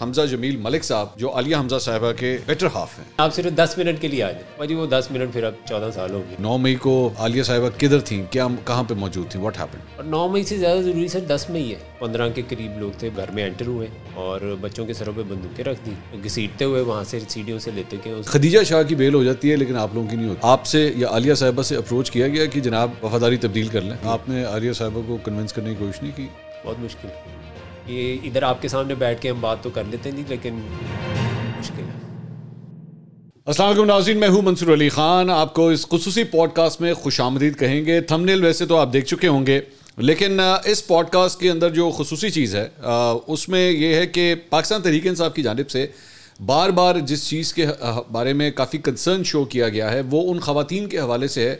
हमजा जमील मलिक साहब जो आलिया हमजा साहबा के बेटर हाफ हैं आप सिर्फ दस मिनट के लिए आ जाए भाजी वो दस मिनट फिर अब चौदह साल हो गए नौ मई को आलिया साहबा किधर थी क्या कहाँ पे मौजूद थी वट हैपेंड नौ मई से ज़्यादा ज़रूरी सर दस मई है पंद्रह के करीब लोग थे घर में एंटर हुए और बच्चों के सरों पर बंदूकें रख दी घसीटते हुए वहाँ से सीढ़ियों से लेते गए खदीजा शाह की बेल हो जाती है लेकिन आप लोगों की नहीं होती आपसे या आलिया साहबा से अप्रोच किया गया कि जनाब वफादारी तब्दील कर लें आपने आलिया साहबा को कन्विंस करने की कोशिश नहीं की बहुत मुश्किल ये इधर आपके सामने बैठ के हम बात तो कर लेते नहीं लेकिन मुश्किल है असल नाजीन मैं हूँ मंसूर अली ख़ान आपको इस खसूसी पॉडकास्ट में खुश आमदीद कहेंगे थमनेल वैसे तो आप देख चुके होंगे लेकिन इस पॉडकास्ट के अंदर जो खसूस चीज़ है उसमें यह है कि पाकिस्तान तहरीक साहब की जानब से बार बार जिस चीज़ के बारे में काफ़ी कंसर्न शो किया गया है वो उन खातन के हवाले से है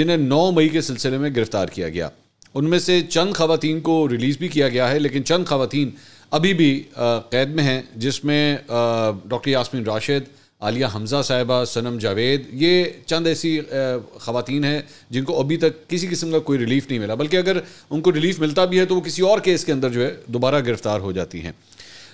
जिन्हें नौ मई के सिलसिले में गिरफ़्तार किया गया उनमें से चंद खातन को रिलीज़ भी किया गया है लेकिन चंद खातन अभी भी कैद में हैं जिसमें डॉक्टर यासमिन राशिद आलिया हमज़ा साहिबा सनम जावेद ये चंद ऐसी ख़वातीन हैं जिनको अभी तक किसी किस्म का कोई रिलीफ नहीं मिला बल्कि अगर उनको रिलीफ मिलता भी है तो वो किसी और केस के अंदर जो है दोबारा गिरफ़्तार हो जाती हैं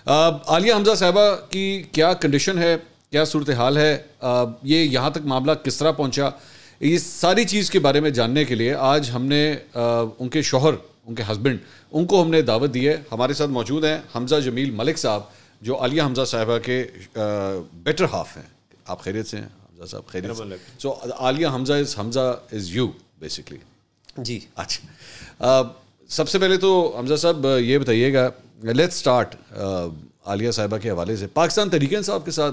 आलिया हमज़ा साहिबा की क्या कंडीशन है क्या सूरत हाल है आ, ये यहाँ तक मामला किस तरह पहुँचा इस सारी चीज़ के बारे में जानने के लिए आज हमने आ, उनके शोहर उनके हस्बैंड उनको हमने दावत दी है हमारे साथ मौजूद हैं हमजा जमील मलिक साहब जो आलिया हमजा साहबा के बेटर हाफ हैं आप खैरियत से हैं हमजा साहब खैरियत so Aliya Hamza is Hamza is you basically जी अच्छा सबसे पहले तो हमजा साहब ये बताइएगा लेट स्टार्ट आलिया साहबा के हवाले से पाकिस्तान तरीके साहब के साथ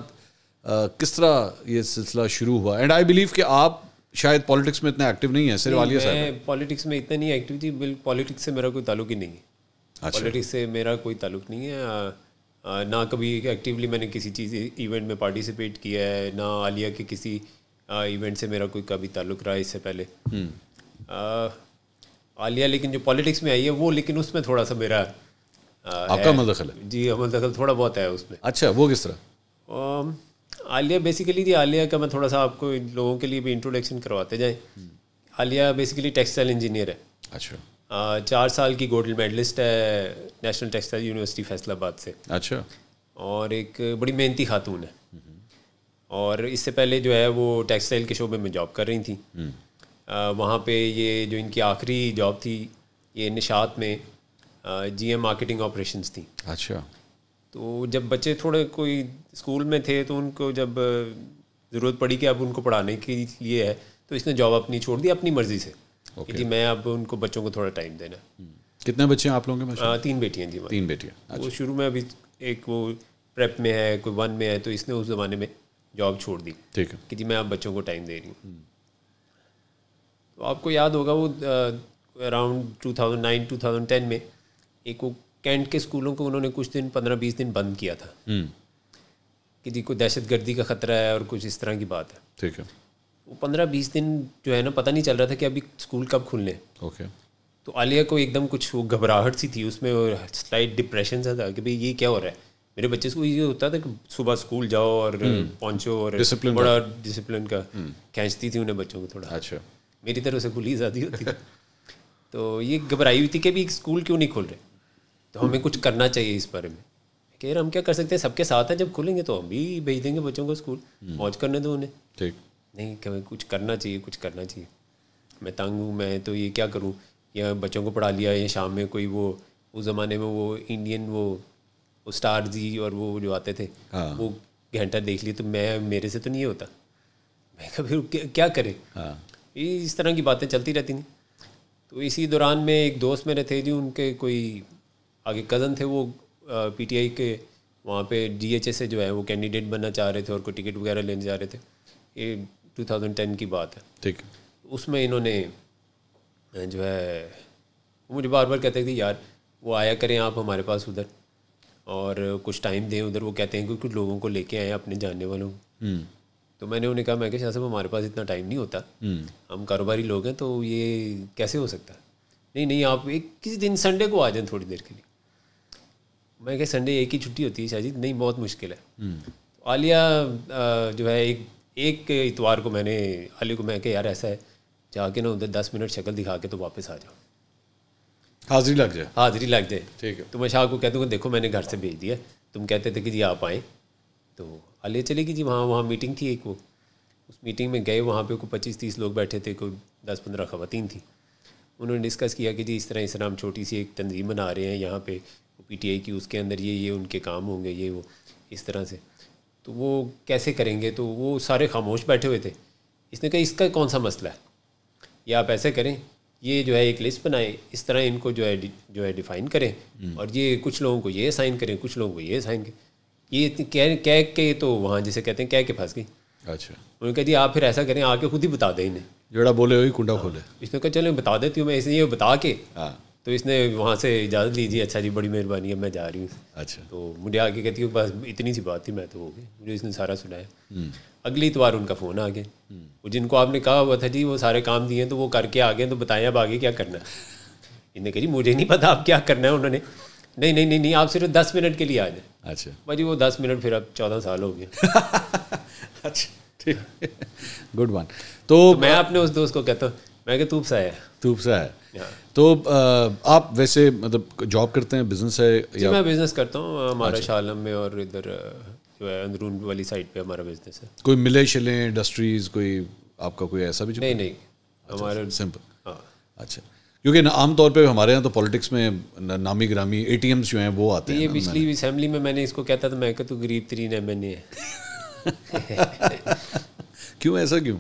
आ, किस तरह ये सिलसिला शुरू हुआ एंड आई बिलीव कि आप शायद पॉलिटिक्स में इतना एक्टिव नहीं है सिर्फ आलिया साहब पॉलिटिक्स में इतना नहीं एक्टिव थी बिल्कुल पॉलिटिक्स से मेरा कोई ताल्लुक ही नहीं है अच्छा। पॉलिटिक्स से मेरा कोई ताल्लुक नहीं है ना कभी एक्टिवली मैंने किसी चीज़ इवेंट में पार्टिसिपेट किया है ना आलिया के किसी इवेंट से मेरा कोई कभी ताल्लुक रहा है इससे पहले हम्म। आलिया लेकिन जो पॉलिटिक्स में आई है वो लेकिन उसमें थोड़ा सा मेरा आपका अमल दखल है जी अमल दखल थोड़ा बहुत है उसमें अच्छा वो किस तरह आलिया बेसिकली जी आलिया का मैं थोड़ा सा आपको इन लोगों के लिए भी इंट्रोडक्शन करवाते जाएँ हम्म। आलिया बेसिकली टेक्सटाइल इंजीनियर है अच्छा चार साल की गोल्ड मेडलिस्ट है नेशनल टेक्सटाइल यूनिवर्सिटी फैसलाबाद से अच्छा और एक बड़ी मेहनती खातून है हम्म। और इससे पहले जो है वो टेक्सटाइल के शोबे में जॉब कर रही थी हम्म। वहाँ पे ये जो इनकी आखिरी जॉब थी ये निशात में जी एम मार्केटिंग ऑपरेशंस थी अच्छा तो जब बच्चे थोड़े कोई स्कूल में थे तो उनको जब ज़रूरत पड़ी कि अब उनको पढ़ाने के लिए है तो इसने जॉब अपनी छोड़ दी अपनी मर्ज़ी से okay. कि जी मैं अब उनको बच्चों को थोड़ा टाइम देना हम्म। कितने बच्चे हैं आप लोगों के हाँ तीन बेटियाँ जी तीन बेटियाँ वो अच्छा। शुरू में अभी एक वो प्रेप में है कोई वन में है तो इसने उस ज़माने में जॉब छोड़ दी ठीक है कि जी मैं अब बच्चों को टाइम दे रही हूँ हम्म। तो आपको याद होगा वो around two thousand nine two thousand ten में एक वो कैंट के स्कूलों को उन्होंने कुछ दिन पंद्रह बीस दिन बंद किया था हम्म। कि जी कोई दहशत गर्दी का खतरा है और कुछ इस तरह की बात है ठीक है वो पंद्रह बीस दिन जो है ना पता नहीं चल रहा था कि अभी स्कूल कब खुलने ओके तो आलिया को एकदम कुछ घबराहट सी थी उसमें और स्लाइट डिप्रेशन सा था कि भाई ये क्या हो रहा है मेरे बच्चे को ये होता था कि सुबह स्कूल जाओ और हम्म। पहुंचो और डिसिप्लिन बड़ा डिसिप्लिन का हम्म। खींचती थी उन्हें बच्चों को थोड़ा अच्छा मेरी तरफ से खुली ज़्यादा होती तो ये घबराई हुई थी कि अभी स्कूल क्यों नहीं खोल रहे तो हमें कुछ करना चाहिए इस बारे में कह रहे हम क्या कर सकते हैं सबके साथ हैं जब खुलेंगे तो हम भी भेज देंगे बच्चों को स्कूल हम्म। मौज करने दो उन्हें ठीक नहीं कभी कुछ करना चाहिए कुछ करना चाहिए मैं तंग हूँ मैं तो ये क्या करूँ या बच्चों को पढ़ा लिया या शाम में कोई वो उस ज़माने में वो इंडियन वो, स्टार जी और वो जो आते थे हाँ। वो घंटा देख लिए तो मैं मेरे से तो नहीं होता मैं कभी क्या, करे ये हाँ। इस तरह की बातें चलती रहती थी तो इसी दौरान में एक दोस्त मेरे थे जी उनके कोई आगे कज़न थे वो पीटीआई के वहाँ पे डीएचए से जो है वो कैंडिडेट बनना चाह रहे थे और कोई टिकट वगैरह लेने जा रहे थे ये 2010 की बात है ठीक उसमें इन्होंने जो है मुझे बार बार कहते थे यार वो आया करें आप हमारे पास उधर और कुछ टाइम दें उधर वो कहते हैं कि कुछ लोगों को लेके आए अपने जानने वालों को हम्म। तो मैंने उन्हें कहा मैं कि साहब हमारे पास इतना टाइम नहीं होता हम्म। हम कारोबारी लोग हैं तो ये कैसे हो सकता है नहीं नहीं आप एक किसी दिन संडे को आ जाएं थोड़ी देर के लिए मैं क्या संडे एक ही छुट्टी होती है शाहजीत नहीं बहुत मुश्किल है हम्म। तो आलिया जो है एक एक इतवार को मैंने आलिया को मैं कह यार ऐसा है जाके ना उधर दस मिनट शक्ल दिखा के तो वापस आ जाओ हाजिरी लग जाए हाजिरी लग जाए ठीक है तो मैं शाह को कहता हूँ देखो मैंने घर से भेज दिया तुम कहते थे कि जी आप आएँ तो आलिया चलेगी जी वहाँ वहाँ मीटिंग थी एक वो उस मीटिंग में गए वहाँ पे कोई पच्चीस तीस लोग बैठे थे कोई दस पंद्रह खवतिन थी उन्होंने डिस्कस किया कि जी इस तरह इस तरह हम छोटी सी एक तंजीम बना रहे हैं यहाँ पे आई की उसके अंदर ये ये उनके काम होंगे ये वो इस तरह से तो वो कैसे करेंगे तो वो सारे खामोश बैठे हुए थे इसने कहा इसका कौन सा मसला है ये आप ऐसे करें ये जो है एक लिस्ट बनाएं इस तरह इनको जो है जो है डिफ़ाइन करें हम्म। और ये कुछ लोगों को ये साइन करें कुछ लोगों को ये साइन करें ये कह कह के तो वहाँ जैसे कहते हैं कह के फंस गई अच्छा उन्होंने कहा जी आप फिर ऐसा करें आके खुद ही बता दें इन्हें जोड़ा बोले वही कुंडा खोले हाँ। इसने कहा चलो बता देती हूँ मैं इसने ये बता के हाँ तो इसने वहाँ से इजाज़त लीजिए अच्छा जी बड़ी मेहरबानी है मैं जा रही हूँ अच्छा तो मुझे आके कहती हूँ बस इतनी सी बात थी मैं तो हो गई मुझे इसने सारा सुनाया हम्म। अगली इतवार उनका फ़ोन आ गया हम्म। वो जिनको आपने कहा हुआ था जी वो सारे काम दिए तो वो करके आ गए तो बताएं अब आगे क्या करना इन्हें कह जी मुझे नहीं पता आप क्या करना है उन्होंने नहीं नहीं नहीं नहीं आप सिर्फ दस मिनट के लिए आ जाए अच्छा भाजी वो दस मिनट फिर अब चौदह साल हो गया अच्छा ठीक गुड वन तो, तो, मैं अपने उस दोस्त को कहता हूँ मैं कह तू फसाया धूप सा है तो आप वैसे मतलब जॉब करते हैं बिजनेस है या मैं बिजनेस करता हूँ हमारे अच्छा। शालम में और इधर जो है अंदरून वाली साइड पे हमारा बिजनेस है कोई मिले शिले इंडस्ट्रीज कोई आपका कोई ऐसा भी नहीं नहीं अच्छा, अच्छा, हमारे सिंपल हाँ। अच्छा क्योंकि आमतौर पे हमारे यहाँ तो पॉलिटिक्स में नामी ग्रामी ए जो हैं वो आते हैं ये पिछली असेंबली में मैंने इसको कहता था तो मैं तू गरीब तरीन एम एन ए क्यों ऐसा क्यों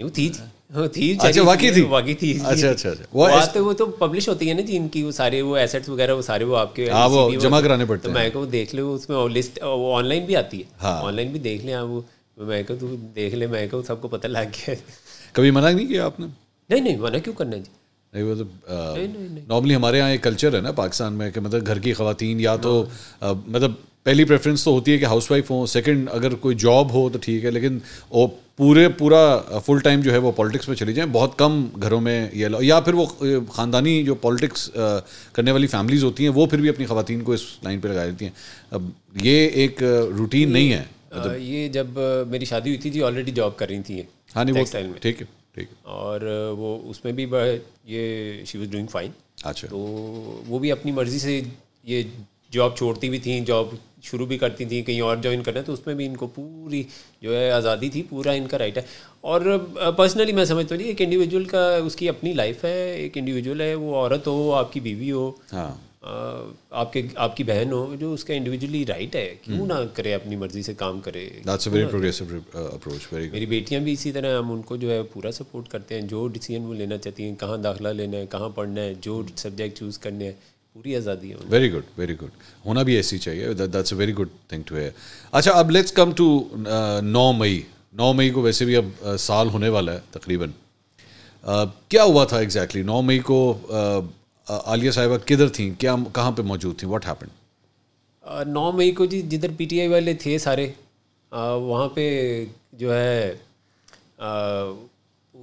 नहीं थी थी अच्छा थी थी अच्छा, अच्छा अच्छा वो वो तो पब्लिश होती है ना जी इनकी वो सारे वो एसेट्स वगैरह वो सारे वो आपके हाँ, वो जमा कराने पड़ते तो हैं मैं को देख ले उसमें लिस्ट वो ऑनलाइन भी आती है ऑनलाइन हाँ। भी देख ले आप वो मैं को तू देख ले मैं को सबको पता लग गया कभी मना नहीं किया आपने नहीं नहीं मना क्यों करना जी वो तो, नॉर्मली हमारे यहाँ एक कल्चर है ना पाकिस्तान में कि मतलब घर की खातन या तो हाँ। मतलब पहली प्रेफरेंस तो होती है कि हाउस वाइफ हो सेकंड अगर कोई जॉब हो तो ठीक है लेकिन वो पूरे पूरा फुल टाइम जो है वो पॉलिटिक्स में चली जाए बहुत कम घरों में ये या फिर वो ख़ानदानी जो पॉलिटिक्स करने वाली फैमिलीज़ होती हैं वो फिर भी अपनी खातन को इस लाइन पर लगा देती हैं अब ये एक रूटीन नहीं है मतलब ये जब मेरी शादी हुई थी जी ऑलरेडी जॉब कर रही थी हाँ नहीं वो में ठीक है ठीक और वो उसमें भी ये शी वॉज डूइंग फाइन अच्छा तो वो भी अपनी मर्ज़ी से ये जॉब छोड़ती भी थी जॉब शुरू भी करती थी कहीं और ज्वाइन करना तो उसमें भी इनको पूरी जो है आज़ादी थी पूरा इनका राइट है और पर्सनली मैं समझता हूँ एक इंडिविजुअल का उसकी अपनी लाइफ है एक इंडिविजुअल है वो औरत हो आपकी बीवी हो हाँ आपके आपकी बहन हो जो उसका इंडिविजुअली राइट है क्यों हम्म। ना करे अपनी मर्जी से काम करे वेरी प्रोग्रेसिव अप्रोच मेरी बेटियां भी इसी तरह हम उनको जो है पूरा सपोर्ट करते हैं जो डिसीजन वो लेना चाहती हैं कहाँ दाखिला लेना है कहाँ पढ़ना है जो सब्जेक्ट चूज़ करने हैं पूरी आज़ादी है वेरी गुड वेरी गुड होना भी ऐसी चाहिए that's a very good thing too है अच्छा अब लेट्स कम टू नौ मई नौ मई को वैसे भी अब uh, साल होने वाला है तकरीबन uh, क्या हुआ था एग्जैक्टली नौ मई को uh, आलिया साहिबा किधर थी क्या कहाँ पर मौजूद थी वॉट हैपन नौ मई को जी जिधर पी टी आई वाले थे सारे वहाँ पे जो है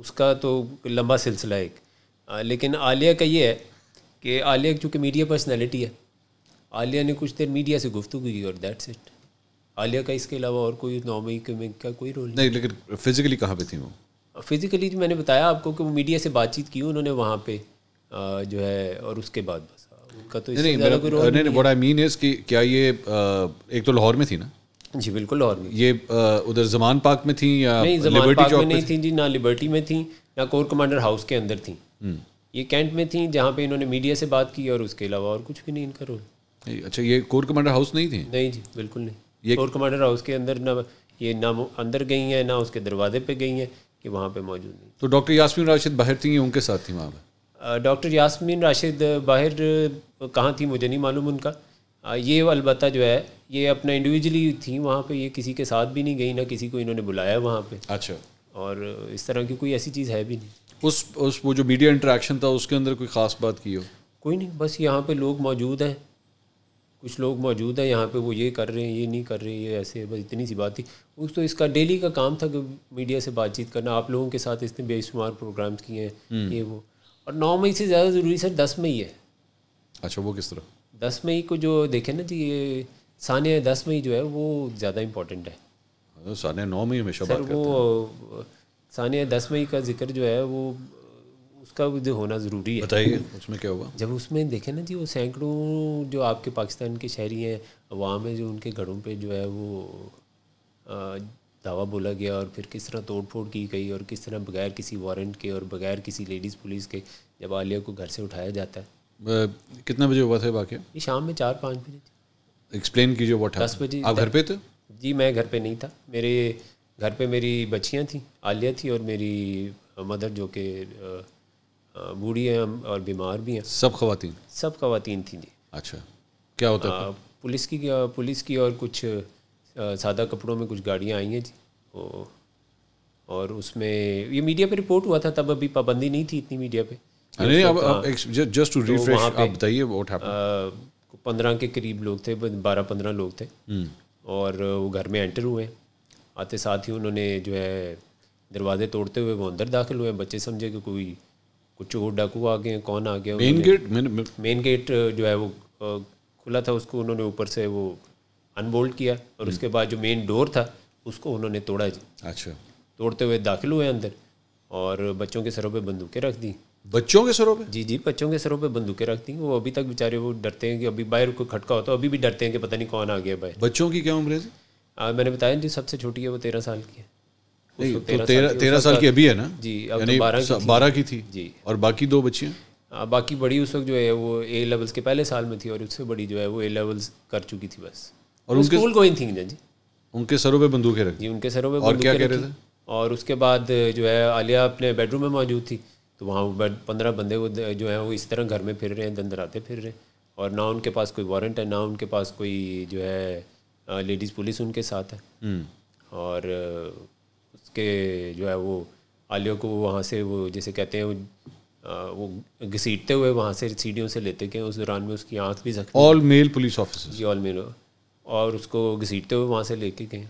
उसका तो लंबा सिलसिला एक लेकिन आलिया का ये है कि आलिया चूँकि मीडिया पर्सनैलिटी है आलिया ने कुछ देर मीडिया से गुफ्तु की और दैट्स इट आलिया का इसके अलावा और कोई नॉमी का कोई रोल नहीं लेकिन फिजिकली कहाँ पे थी वो फिज़िकली तो मैंने बताया आपको कि वो मीडिया से बातचीत की उन्होंने वहाँ पे जो है और उसके बाद बस हाँ, उनका तो नहीं नहीं कोई रोल नहीं मीन इज कि क्या ये एक तो लाहौर में थी ना जी बिल्कुल लाहौर में ये उधर जमान पार्क में थी या नहीं जमान पार्क में नहीं थी जी ना लिबर्टी में थी ना कोर कमांडर हाउस के अंदर थी हम्म। ये कैंट में थी जहाँ पे इन्होंने मीडिया से बात की और उसके अलावा और कुछ भी नहीं इनका रोल अच्छा ये कोर कमांडर हाउस नहीं थी नहीं जी बिल्कुल नहीं ये कोर कमांडर हाउस के अंदर ना ये ना अंदर गई हैं ना उसके दरवाजे पे गई हैं कि वहाँ पे मौजूद नहीं तो डॉक्टर यासमीन राशिद बाहर थी उनके साथ थी वहाँ पर डॉक्टर यासमीन राशिद बाहर कहाँ थी मुझे नहीं मालूम उनका ये अलबत्ता जो है ये अपना इंडिविजुअली थी वहाँ पे ये किसी के साथ भी नहीं गई ना किसी को इन्होंने बुलाया वहाँ पे अच्छा और इस तरह की कोई ऐसी चीज़ है भी नहीं उस उस वो जो मीडिया इंटरेक्शन था उसके अंदर कोई ख़ास बात की हो कोई नहीं बस यहाँ पे लोग मौजूद हैं कुछ लोग मौजूद हैं यहाँ पे वो ये कर रहे हैं ये नहीं कर रहे हैं ये ऐसे बस इतनी सी बात थी उस तो इसका डेली का काम था कि मीडिया से बातचीत करना आप लोगों के साथ इसने बेशुमार प्रोग्राम्स किए हैं हम्म। ये वो और नौ मई से ज़्यादा ज़रूरी सर दस मई है अच्छा वो किस तरह दस मई को जो देखें ना जी ये सानिया दस मई जो है वो ज़्यादा इम्पोर्टेंट है हाँ, सानिया नौ मई हमेशा वो सानिया दस मई का जिक्र जो है वो उसका जो होना ज़रूरी है बताइए उसमें क्या हुआ जब उसमें देखे ना जी वो सैकड़ों जो आपके पाकिस्तान के शहरी हैं अवाम है जो उनके घरों पर जो है वो दावा बोला गया और फिर किस तरह तोड़ फोड़ की गई और किस तरह बगैर किसी वारंट के और बगैर किसी लेडीज़ पुलिस के जब आलिया को घर से उठाया जाता है कितना बजे हुआ था बाकी ये शाम में चार पाँच बजे एक्सप्लेन कीजिए वो दस बजे आप घर पे थे जी मैं घर पे नहीं था मेरे घर पे मेरी बच्चियाँ थी आलिया थी और मेरी मदर जो कि बूढ़ी हैं और बीमार भी हैं सब खातन सब खातन थी जी अच्छा क्या होता है पुलिस की पुलिस की और कुछ सादा कपड़ों में कुछ गाड़ियाँ आई हैं जी और उसमें ये मीडिया पे रिपोर्ट हुआ था तब अभी पाबंदी नहीं थी इतनी मीडिया पे नहीं अब जस्ट टू रिफ्रेश आप बताइए व्हाट हैपेंड पंद्रह के करीब लोग थे बारह पंद्रह लोग थे हम्म। और वो घर में एंटर हुए आते साथ ही उन्होंने जो है दरवाजे तोड़ते हुए वो अंदर दाखिल हुए बच्चे समझे कि कोई कुछ और डाकू आ गए कौन आ गया मेन गेट मेन गेट जो है वो खुला था उसको उन्होंने ऊपर से वो अनबोल्ट किया और उसके hmm. बाद जो मेन डोर था उसको उन्होंने तोड़ा अच्छा तोड़ते हुए दाखिल हुए अंदर और बच्चों के सरों पर बंदूकें रख दी बच्चों के सरों पे जी जी बच्चों के सरों पे बंदूकें रख दी वो अभी तक बेचारे वो डरते हैं कि अभी बाहर को खटका होता है अभी भी डरते हैं कि पता नहीं कौन आ गया भाई बच्चों की क्या उम्र है आ, मैंने बताया जी सबसे छोटी है वो तेरह साल की है तेरह तो तेरह साल की अभी है ना जी अब तो बारह की थी जी और बाकी दो बच्चियाँ बाकी बड़ी उस वक्त जो है वो ए लेवल्स के पहले साल में थी और उससे बड़ी जो है वो ए लेवल्स कर चुकी थी बस और तो उनके स्कूल गोइंग थिंग जी उनके सरों पे बंदूकें रखी उनके सरों पे और क्या कह रहे थे और उसके बाद जो है आलिया अपने बेडरूम में मौजूद थी तो वहाँ पंद्रह बंदे वो जो है वो इस तरह घर में फिर रहे हैं दंदराते फिर रहे हैं और ना उनके पास कोई वारंट है ना उनके पास कोई जो है लेडीज़ पुलिस उनके साथ है हम्म। और उसके जो है वो आलिया को वहाँ से वो जैसे कहते हैं वो घसीटते हुए वहाँ से सीढ़ियों से लेते गए उस दौरान में उसकी आँख भी जख्मी ऑल मेल पुलिस ऑफिसर जी ऑल मेल और उसको घसीटते हुए वहाँ से लेके गए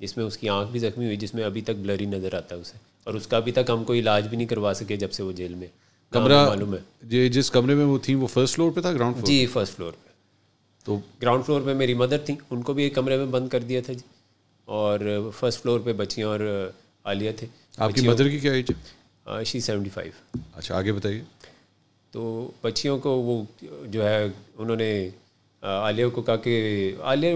जिसमें उसकी आँख भी जख्मी हुई जिसमें अभी तक ब्लरी नज़र आता है उसे और उसका अभी तक हम कोई इलाज भी नहीं करवा सके जब से वो जेल में कमरा मालूम है जी जिस कमरे में वो थी वो फर्स्ट फ्लोर पे था ग्राउंड जी फर्स्ट फ्लोर पे तो ग्राउंड फ्लोर पे मेरी मदर थी उनको भी एक कमरे में बंद कर दिया था जी और फर्स्ट uh, फ्लोर पे बच्चियाँ और uh, आलिया थे आपकी मदर की क्या एज शी सेवेंटी फाइव अच्छा आगे बताइए तो बच्चियों को वो जो है उन्होंने uh, आलिया को कहा कि आलिया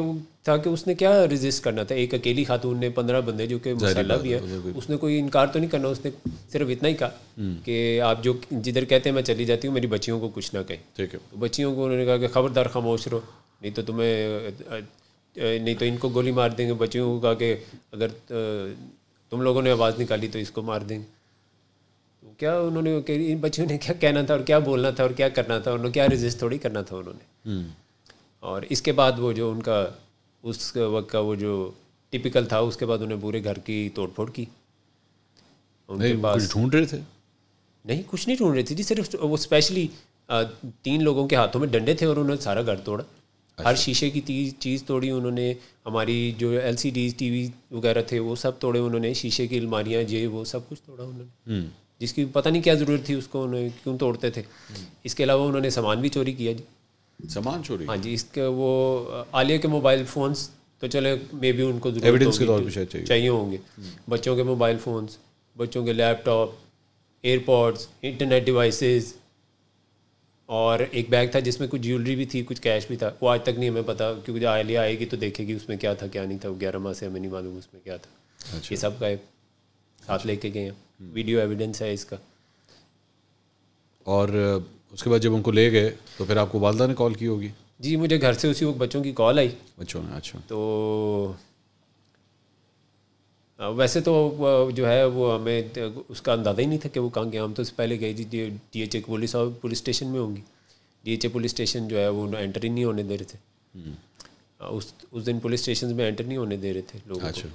था कि उसने क्या रजिस्ट करना था एक अकेली खातून ने पंद्रह बंदे जो कि मसाला भी है उसने कोई इनकार तो नहीं करना उसने सिर्फ इतना ही कहा हम्म। कि आप जो जिधर कहते हैं मैं चली जाती हूँ मेरी बच्चियों को कुछ ना कहें ठीक है तो बच्चियों को उन्होंने कहा कि खबरदार खामोश रहो नहीं तो तुम्हें नहीं तो इनको गोली मार देंगे बच्चों को कहा कि अगर तुम लोगों ने आवाज़ निकाली तो इसको मार देंगे तो क्या उन्होंने इन बच्चों ने क्या कहना था और क्या बोलना था और क्या करना था उन्होंने क्या रजिस्ट थोड़ी करना था उन्होंने हम्म। और इसके बाद वो जो उनका उस वक्त का वो जो टिपिकल था उसके बाद उन्हें पूरे घर की तोड़फोड़ की उनके पास ढूंढ रहे थे नहीं कुछ नहीं ढूंढ रहे थे जी सिर्फ वो स्पेशली तीन लोगों के हाथों में डंडे थे और उन्होंने सारा घर तोड़ा हर अच्छा। शीशे की चीज़ तोड़ी उन्होंने हमारी जो L C D T V वगैरह थे वो सब तोड़े उन्होंने शीशे की अलमारियाँ जे वो सब कुछ तोड़ा उन्होंने हम्म। जिसकी पता नहीं क्या ज़रूरत थी उसको उन्होंने क्यों तोड़ते थे हम्म। इसके अलावा उन्होंने सामान भी चोरी किया जी सामान चोरी हाँ जी इसके वो आलिया के मोबाइल फ़ोन्स तो चले मे बी उनको एविडेंस के तौर तो चाहिए होंगे हम्म। बच्चों के मोबाइल फ़ोन्स बच्चों के लैपटॉप एयरपॉड्स इंटरनेट डिवाइसेस और एक बैग था जिसमें कुछ ज्वेलरी भी थी कुछ कैश भी था वो आज तक नहीं हमें पता क्योंकि आलिया आएगी तो देखेगी उसमें क्या था क्या नहीं था ग्यारह माह से हमें नहीं मालूम उसमें क्या था अच्छा। ये सब एक साथ लेके गए हैं वीडियो हम्म। एविडेंस है इसका और उसके बाद जब उनको ले गए तो फिर आपको वालदा ने कॉल की होगी जी मुझे घर से उसी वक्त बच्चों की कॉल आई बच्चों ने अच्छा तो वैसे तो जो है वो हमें उसका अंदाज़ा ही नहीं था कि वो कहाँ गया हम तो उससे पहले गए जी डी एच ए पुलिस और पुलिस स्टेशन में होंगी D H A police station जो है वो एंटर ही नहीं होने दे रहे थे हम्म। उस उस दिन पुलिस स्टेशन में एंटर नहीं होने दे रहे थे लोग अच्छा।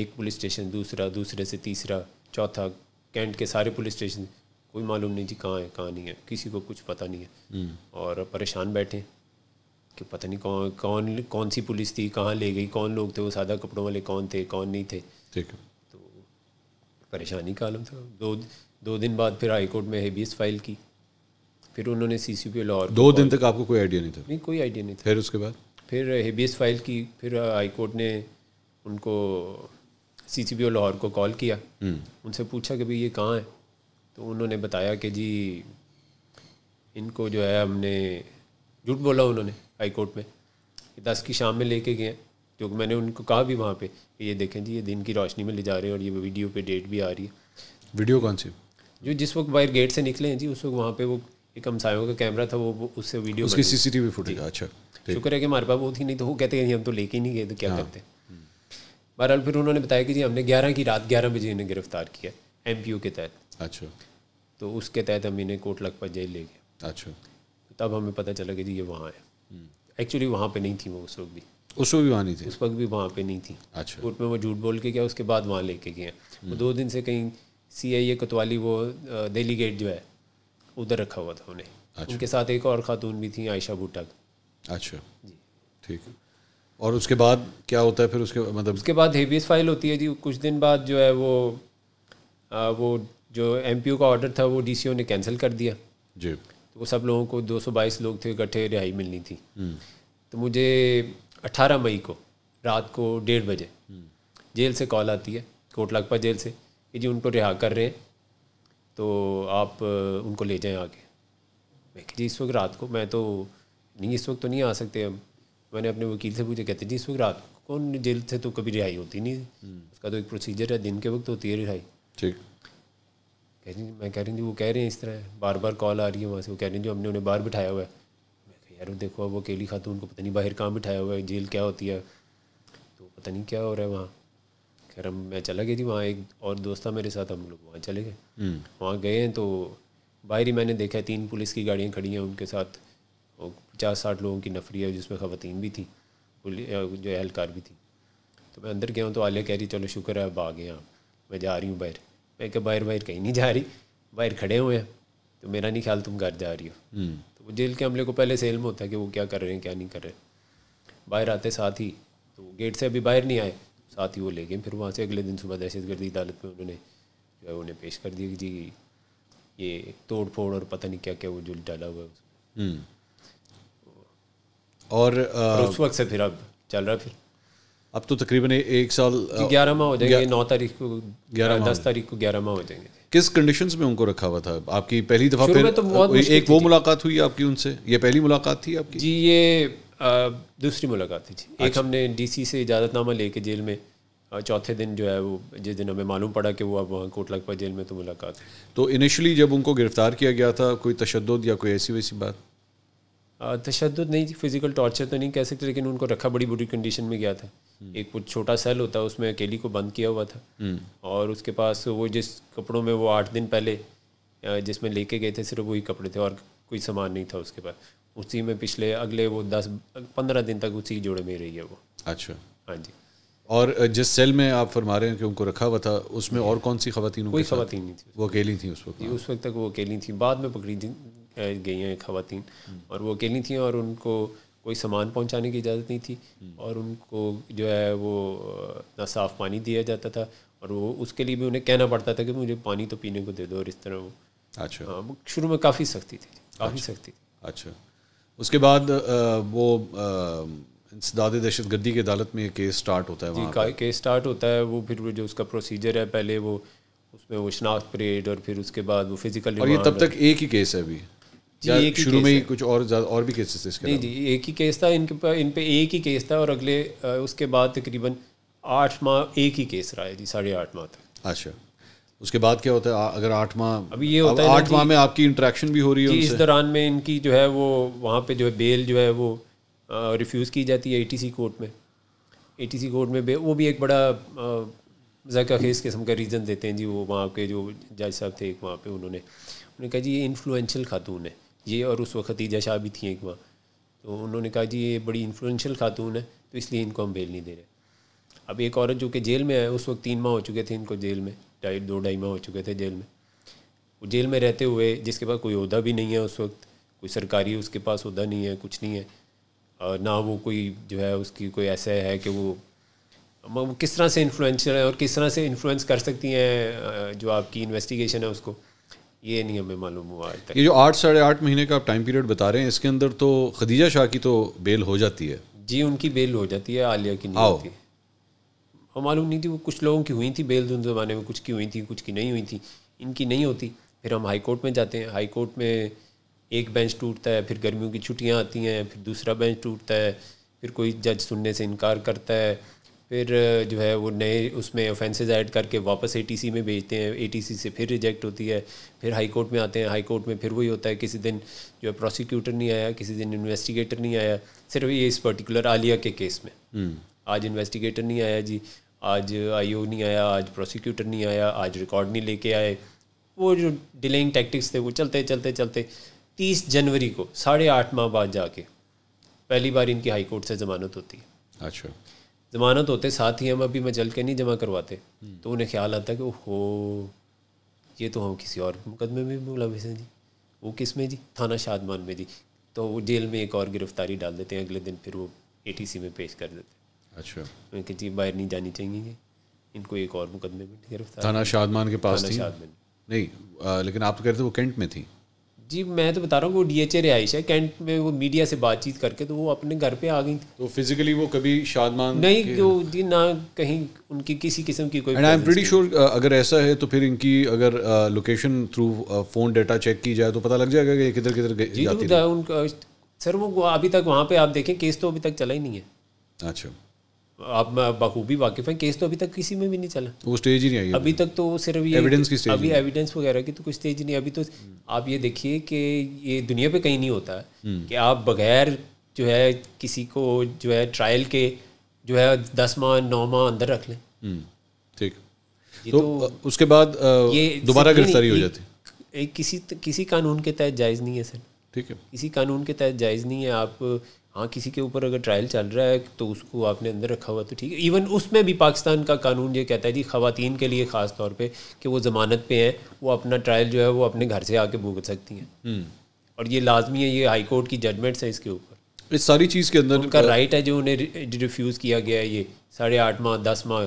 एक पुलिस स्टेशन दूसरा दूसरे से तीसरा चौथा कैंट के सारे पुलिस स्टेशन कोई मालूम नहीं जी कहाँ है कहाँ नहीं है किसी को कुछ पता नहीं है हम्म। और परेशान बैठे कि पता नहीं कौन कौन कौन सी पुलिस थी कहाँ ले गई कौन लोग थे वो सादा कपड़ों वाले कौन थे कौन नहीं थे ठीक है तो परेशानी का आलम था दो दो दिन बाद फिर हाई कोर्ट में हेबियस फाइल की फिर उन्होंने सी सी पी लाहौर दो दिन तक आपको कोई आइडिया नहीं था नहीं कोई आइडिया नहीं था फिर उसके बाद फिर हेबियस फाइल की फिर हाई कोर्ट ने उनको सी सी पी लाहौर को कॉल किया हम्म। उनसे पूछा कि भाई ये कहाँ है तो उन्होंने बताया कि जी इनको जो है हमने झूठ बोला उन्होंने हाई कोर्ट में दस की शाम में लेके गए जो कि मैंने उनको कहा भी वहाँ पे कि ये देखें जी ये दिन की रोशनी में ले जा रहे हैं और ये वीडियो पे डेट भी आ रही है वीडियो कौन सी जो जिस वक्त बाहर गेट से निकले हैं जी उस वक्त वहाँ पे वो एक हमसायों का कैमरा था वो, वो उससे वीडियो उसकी सीसीटीवी फुटेज अच्छा शुक्र है कि हमारे पास वो थी नहीं तो वो कहते हैं हम तो लेके ही नहीं गए तो क्या हाँ। करते बहरहाल फिर उन्होंने बताया कि जी हमने ग्यारह की रात ग्यारह बजे इन्हें गिरफ्तार किया एम के तहत अच्छा तो उसके तहत हम इन्हें कोट लखपत जेल ले गए अच्छा तब हमें पता चला कि जी ये वहाँ है एक्चुअली वहाँ पे नहीं थी वो उस वक्त भी उस वक्त भी वहाँ नहीं थी उस वक्त भी वहाँ पे नहीं थी अच्छा कोर्ट में वो झूठ बोल के गया उसके बाद वहाँ लेके गए वो दो दिन से कहीं सी आई ए कोतवाली वो दिल्ली गेट जो है उधर रखा हुआ था उन्हें अच्छा। उनके साथ एक और खातून भी थी आयशा भुट्टा अच्छा जी ठीक है और उसके बाद क्या होता है फिर उसके मतलब उसके बाद हेबियस फाइल होती है जी कुछ दिन बाद जो है वो आ, वो जो एम का ऑर्डर था वो डी ने कैंसिल कर दिया जी तो वो सब लोगों को 222 लोग थे इकट्ठे रिहाई मिलनी थी हम्म। तो मुझे 18 मई को रात को डेढ़ बजे हम्म। जेल से कॉल आती है कोट लाखपा जेल से कि जी उनको रिहा कर रहे हैं तो आप उनको ले जाएं आगे मैं जी इस वक्त रात को मैं तो नहीं इस वक्त तो नहीं आ सकते हम मैंने अपने वकील से पूछा कहते जी इस वक्त रात को कौन जेल से तो कभी रिहाई होती नहीं हम्म। उसका तो एक प्रोसीजर है दिन के वक्त होती है रिहाई ठीक कह रही मैं कह रही थी वो कह रहे हैं इस तरह बार बार कॉल आ रही है वहाँ से वो कह रही जो हमने उन्हें बाहर बिठाया हुआ है मैं यार देखो वो अकेली खातून को पता नहीं बाहर कहाँ बिठाया हुआ है जेल क्या होती है तो पता नहीं क्या हो रहा है वहाँ खैर हम मैं चला गया जी वहाँ एक और दोस्त था मेरे साथ हम लोग वहाँ चले गए हम्म। वहाँ गए हैं तो बाहर ही मैंने देखा है तीन पुलिस की गाड़ियाँ खड़ी हैं उनके साथ और पचास साठ लोगों की नफरी है जिसमें खातन भी थी जो एहलकार भी थी तो मैं अंदर गया हूँ तो आलिया कह रही चलो शुक्र है अब आ गए आप मैं जा रही हूँ बाहर मैं क्या बाहर बाहर कहीं नहीं जा रही बाहर खड़े हुए हैं तो मेरा नहीं ख्याल तुम घर जा रही हो हम्म। तो वो जेल के हमले को पहले से में होता है कि वो क्या कर रहे हैं क्या नहीं कर रहे बाहर आते साथ ही तो गेट से अभी बाहर नहीं आए साथ ही वो ले गए फिर वहाँ से अगले दिन सुबह दहशत गर्दी अदालत में उन्होंने जो है उन्हें पेश कर दिया कि जी ये तोड़ फोड़ और पता नहीं क्या क्या वो जो डाला हुआ है हम्म। और, और उस वक्त से फिर अब चल रहा फिर अब तो तकरीबन एक साल ग्यारहवा हो जाएंगे नौ तारीख को ग्यारह दस तारीख को ग्यारहवा हो जाएंगे किस कंडीशंस में उनको रखा हुआ था आपकी पहली दफ़ा फिर तो बहुत एक वो मुलाकात हुई आपकी उनसे ये पहली मुलाकात थी आपकी जी ये दूसरी मुलाकात थी अच्छा। एक हमने डीसी से इजाज़तनामा लेके जेल में चौथे दिन जो है वो जिस दिन हमें मालूम पड़ा कि वो अब वहाँ कोट लखपा जेल में तो मुलाकात तो इनिशली जब उनको गिरफ़्तार किया गया था कोई तशद या कोई ऐसी वैसी बात तशद नहीं फिजिकल टॉर्चर तो नहीं कह सकते लेकिन उनको रखा बड़ी बुरी कंडीशन में गया था हम्म। एक कुछ छोटा सेल होता है उसमें अकेली को बंद किया हुआ था हम्म। और उसके पास वो जिस कपड़ों में वो आठ दिन पहले जिसमें लेके गए थे सिर्फ वही कपड़े थे और कोई सामान नहीं था उसके पास उसी में पिछले अगले वो दस पंद्रह दिन तक उसी जोड़े में रही है वो अच्छा हाँ जी और जिस सेल में आप फरमा रहे हैं कि उनको रखा हुआ था उसमें और कौन सी खातन कोई खातन नहीं थी वो अकेली थी उस वक्त उस वक्त तक वो अकेली थी बाद में पकड़ी थी गई हैं खातन हम्म। और वो अकेली थी और उनको कोई सामान पहुंचाने की इजाज़त नहीं थी हम्म। और उनको जो है वो ना साफ़ पानी दिया जाता था और वो उसके लिए भी उन्हें कहना पड़ता था कि मुझे पानी तो पीने को दे दो और इस तरह वो अच्छा हाँ शुरू में काफ़ी सख्ती थी काफ़ी अच्छा। सख्ती थी अच्छा उसके बाद वो इंसदाद दहशत गर्दी की अदालत में केस स्टार्ट होता है जी केस स्टार्ट होता है वो फिर जो उसका प्रोसीजर है पहले वो उसमें वो शनाख्त परेड और फिर उसके बाद वो फिज़िकल और ये तब तक एक ही केस है अभी जी शुरू में ही कुछ और और भी केसेस थे इसके नहीं जी एक ही केस था इनके इन पे एक ही केस था और अगले उसके बाद तकरीबन आठ माह एक ही केस रहा है जी साढ़े आठ माह तक अच्छा उसके बाद क्या होता है अगर आठ माह अभी ये होता है आठ माह में आपकी इंट्रैक्शन भी हो रही है इस दौरान में इनकी जो है वो वहाँ पे जो है बेल जो है वो रिफ्यूज़ की जाती है ए कोर्ट में ए कोर्ट में वो भी एक बड़ा जैका खेस किस्म का रीज़न देते हैं जी वो वहाँ के जो जज साहब थे वहाँ पे उन्होंने उन्होंने कहा जी ये इन्फ्लुन्शल खातून है ये और उस वक्त ईजा शाह भी थी एक वहाँ तो उन्होंने कहा जी ये बड़ी इन्फ्लुएंशियल खातून है तो इसलिए इनको हम बेल नहीं दे रहे अब एक औरत जो कि जेल में है उस वक्त तीन माह हो चुके थे इनको जेल में ढाई दो ढाई माह हो चुके थे जेल में वो जेल में रहते हुए जिसके पास कोई अहदा भी नहीं है उस वक्त कोई सरकारी उसके पास अहदा नहीं है कुछ नहीं है और ना वो कोई जो है उसकी कोई ऐसा है कि वो वो किस तरह से इन्फ्लुएंशियल है और किस तरह से इन्फ्लुएंस कर सकती हैं जो आपकी इन्वेस्टिगेशन है उसको ये नहीं हमें मालूम हुआ आज तक ये जो आठ साढ़े आठ महीने का आप टाइम पीरियड बता रहे हैं इसके अंदर तो खदीजा शाह की तो बेल हो जाती है जी उनकी बेल हो जाती है आलिया की नहीं होती और मालूम नहीं थी वो कुछ लोगों की हुई थी बेल उन ज़माने में कुछ की हुई थी कुछ की नहीं हुई थी इनकी नहीं होती फिर हम हाई कोर्ट में जाते हैं हाई कोर्ट में एक बेंच टूटता है फिर गर्मियों की छुट्टियाँ आती हैं फिर दूसरा बेंच टूटता है फिर कोई जज सुनने से इनकार करता है फिर जो है वो नए उसमें ऑफेंसेस ऐड करके वापस एटीसी में भेजते हैं एटीसी से फिर रिजेक्ट होती है फिर हाई कोर्ट में आते हैं हाई कोर्ट में फिर वही होता है किसी दिन जो है प्रोसिक्यूटर नहीं आया किसी दिन इन्वेस्टिगेटर नहीं आया सिर्फ ये इस पर्टिकुलर आलिया के केस में हम्म। आज इन्वेस्टिगेटर नहीं आया जी आज आई नहीं आया आज प्रोसिक्यूटर नहीं आया आज रिकॉर्ड नहीं लेके आए वो जो डिलेइंग टैक्टिक्स थे वो चलते चलते चलते तीस जनवरी को साढ़े आठ माह बाद जाके पहली बार इनकी हाई कोर्ट से जमानत होती है अच्छा ज़मानत होते साथ ही हम अभी मैं जल के नहीं जमा करवाते तो उन्हें ख्याल आता कि ओहो ये तो हम किसी और मुकदमे में मुलविस हैं जी वो किस में जी थाना शादमान में जी तो वो जेल में एक और गिरफ्तारी डाल देते हैं अगले दिन फिर वो ए में पेश कर देते अच्छा कि जी बाहर नहीं जानी चाहिए इनको एक और मुकदमे में गिरफ्तार थाना शादमान के पास थी शादमान नहीं आ, लेकिन आप तो कह रहे थे वो कैंट में थी जी मैं तो बता रहा हूँ वो डी एच ए रिहाइश है कैंट में वो मीडिया से बातचीत करके तो वो अपने घर पे आ गई थी तो फिजिकली वो कभी शादमान नहीं जो जी ना कहीं उनकी किसी किस्म की कोई आई एम प्रीटी श्योर अगर ऐसा है तो फिर इनकी अगर location through phone data check की जाए तो पता लग जाएगा कि किधर किधर जी तो उनका सर वो अभी तक वहाँ पे आप देखें केस तो अभी तक चला ही नहीं है अच्छा आप बखूबी वाकिफ हैं केस तो अभी तक किसी में भी नहीं चला वो स्टेज ही नहीं आई अभी तक तो सिर्फ ये एविडेंस की स्टेज अभी एविडेंस वगैरह की तो कोई स्टेज नहीं अभी तो आप ये देखिए कि ये दुनिया पे कहीं नहीं होता है हम्म। कि आप बगैर जो है किसी को जो है ट्रायल के जो है दस माह नौ माह अंदर रख लें हम्म, ठीक तो, तो उसके बाद ये दोबारा गिरफ्तारी हो जाती है किसी किसी कानून के तहत जायज़ नहीं है सर ठीक है किसी कानून के तहत जायज़ नहीं है आप हाँ किसी के ऊपर अगर ट्रायल चल रहा है तो उसको आपने अंदर रखा हुआ तो ठीक है इवन उसमें भी पाकिस्तान का कानून ये कहता है जी खातन के लिए ख़ास तौर पे कि वो ज़मानत पे हैं वो अपना ट्रायल जो है वो अपने घर से आके भुगत सकती हैं हम्म। और ये लाजमी है ये हाई कोर्ट की जजमेंट्स हैं इसके ऊपर इस सारी चीज़ के अंदर उनका राइट है जो उन्हें रिफ्यूज़ किया गया है ये साढ़े आठ माह दस माह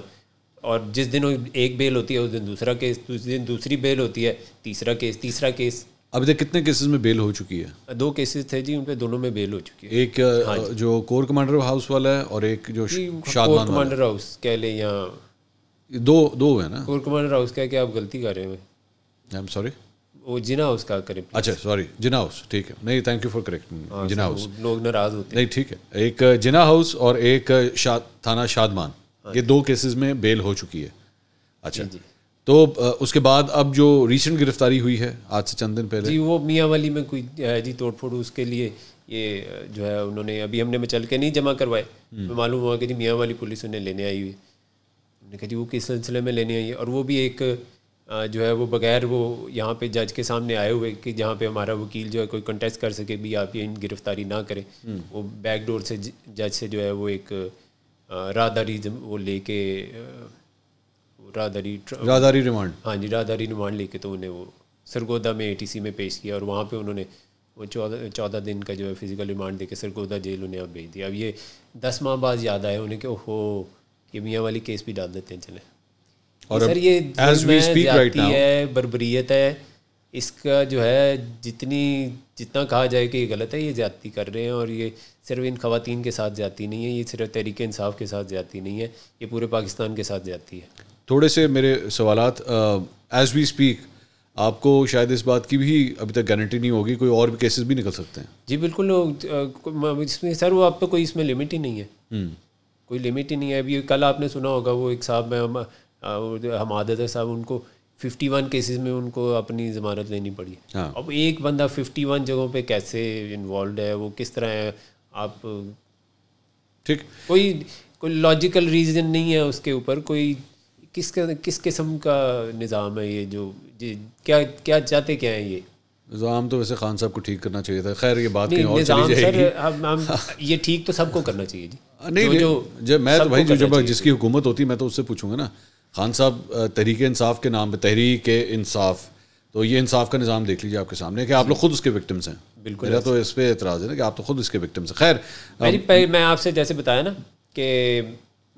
और जिस दिन एक बेल होती है उस दिन दूसरा केस उस दिन दूसरी बेल होती है तीसरा केस तीसरा केस अभी तक कितने केसेस में बेल हो चुकी है दो केसेस थे जी उन दोनों में बेल हो चुकी है एक हाँ जो कोर कमांडर हाउस वाला है और एक जो कोर कमांडर हाउस कह ले या दो दो है ना कोर कमांडर हाउस का क्या आप गलती कर रहे हो आई एम सॉरी वो जिना हाउस का करें अच्छा सॉरी जिना हाउस ठीक है नहीं thank you for correct Jinnah House लोग नाराज होते हैं नहीं ठीक है एक जिना हाउस और एक शाद थाना शादमान हाँ ये दो केसेस में बेल हो चुकी है अच्छा तो उसके बाद अब जो रिसेंट गिरफ्तारी हुई है आज से चंद दिन पहले जी वो मियाँ वाली में कोई जी तोड़फोड़ उसके लिए ये जो है उन्होंने अभी हमने मचल के नहीं जमा करवाए हम्म। मालूम हुआ कि जी मियाँ वाली पुलिस उन्हें लेने आई हुई उन्होंने कहा जी वो किस सिलसिले में लेने आई है और वो भी एक जो है वो बगैर वो यहाँ पे जज के सामने आए हुए कि जहाँ पे हमारा वकील जो है कोई कंटेस्ट कर सके भी आप ये इन गिरफ्तारी ना करें हम्म। वो बैकडोर से जज से जो है वो एक राहदारी वो लेके राधारी राधारी रिमांड हाँ जी राधारी रिमांड लेके तो उन्हें वो सरगोदा में ए में पेश किया और वहाँ पर उन्होंने वो चौदह चौदह दिन का जो है फिज़िकल रिमांड के सरगोदा जेल उन्हें अब भेज दिया अब ये दस माह बाद याद आया उन्हें कि ओहो ये मियाँ वाली केस भी डाल देते हैं चले और सर ये right है बरबरीत है इसका जो है जितनी जितना कहा जाए कि ये गलत है ये ज़्यादती कर रहे हैं और ये सिर्फ इन खातन के साथ ज़्यादती नहीं है ये सिर्फ तहरीक इंसाफ के साथ ज़्यादती नहीं है ये पूरे पाकिस्तान के साथ ज़्यादती है थोड़े से मेरे सवाल एज वी स्पीक आपको शायद इस बात की भी अभी तक गारंटी नहीं होगी कोई और भी केसेस भी निकल सकते हैं जी बिल्कुल इसमें सर वो आप पे कोई इसमें लिमिट ही नहीं है हम्म। कोई लिमिट ही नहीं है अभी कल आपने सुना होगा वो एक साहब में आदत है साहब उनको फिफ्टी वन केसेज में उनको अपनी ज़मानत लेनी पड़ी हाँ। अब एक बंदा फिफ्टी वन जगहों पे कैसे इन्वॉल्व है वो किस तरह है आप ठीक कोई कोई लॉजिकल रीज़न नहीं है उसके ऊपर कोई किस किस किस्म का निज़ाम है ये जो क्या क्या चाहते क्या है ये निज़ाम तो वैसे खान साहब को ठीक करना चाहिए था खैर ये बात नहीं, और चली जाएगी हम, हम ये ठीक तो सबको करना चाहिए जी नहीं जो, जो जब मैं तो भाई जो जब जिसकी हुकूमत होती मैं तो उससे पूछूंगा ना खान साहब तहरीक इंसाफ के नाम पर तहरीक इंसाफ तो ये इंसाफ का निज़ाम देख लीजिए आपके सामने कि आप लोग खुद उसके विक्टिम्स हैं बिल्कुल मेरा तो इस पर एतराज़ है ना कि आप तो खुद उसके विक्टिम्स हैं खैर मैं आपसे जैसे बताया ना कि